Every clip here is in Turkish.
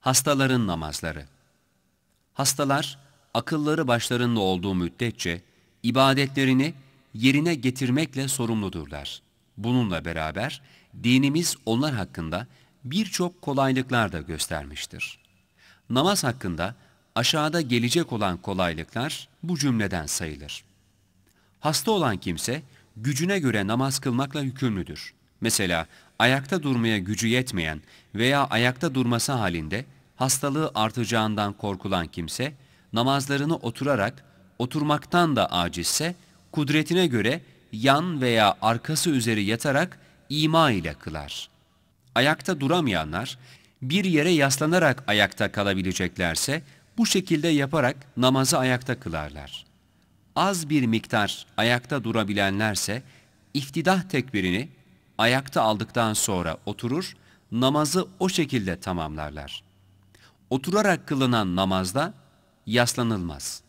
Hastaların namazları. Hastalar akılları başlarında olduğu müddetçe ibadetlerini yerine getirmekle sorumludurlar. Bununla beraber dinimiz onlar hakkında birçok kolaylıklar da göstermiştir. Namaz hakkında aşağıda gelecek olan kolaylıklar bu cümleden sayılır. Hasta olan kimse gücüne göre namaz kılmakla yükümlüdür. Mesela ayakta durmaya gücü yetmeyen veya ayakta durması halinde hastalığı artacağından korkulan kimse, namazlarını oturarak, oturmaktan da acizse, kudretine göre yan veya arkası üzeri yatarak ima ile kılar. Ayakta duramayanlar, bir yere yaslanarak ayakta kalabileceklerse, bu şekilde yaparak namazı ayakta kılarlar. Az bir miktar ayakta durabilenlerse, iftidah tekbirini ayakta aldıktan sonra oturur, namazı o şekilde tamamlarlar. Oturarak kılınan namazda yaslanılmaz.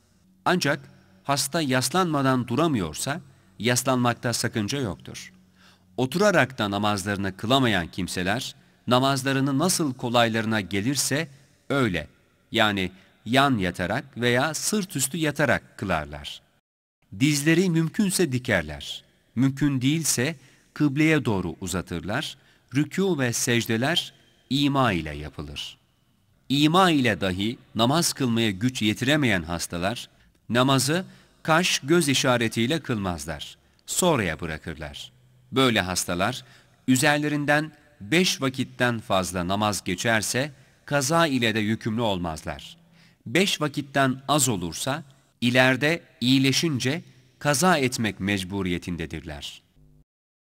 Ancak hasta yaslanmadan duramıyorsa yaslanmakta sakınca yoktur. Oturarak da namazlarını kılamayan kimseler namazlarını nasıl kolaylarına gelirse öyle yani yan yatarak veya sırt üstü yatarak kılarlar. Dizleri mümkünse dikerler, mümkün değilse kıbleye doğru uzatırlar, rükû ve secdeler ima ile yapılır. İma ile dahi namaz kılmaya güç yetiremeyen hastalar, namazı kaş göz işaretiyle kılmazlar, sonraya bırakırlar. Böyle hastalar, üzerlerinden beş vakitten fazla namaz geçerse, kaza ile de yükümlü olmazlar. Beş vakitten az olursa, ileride iyileşince kaza etmek mecburiyetindedirler.''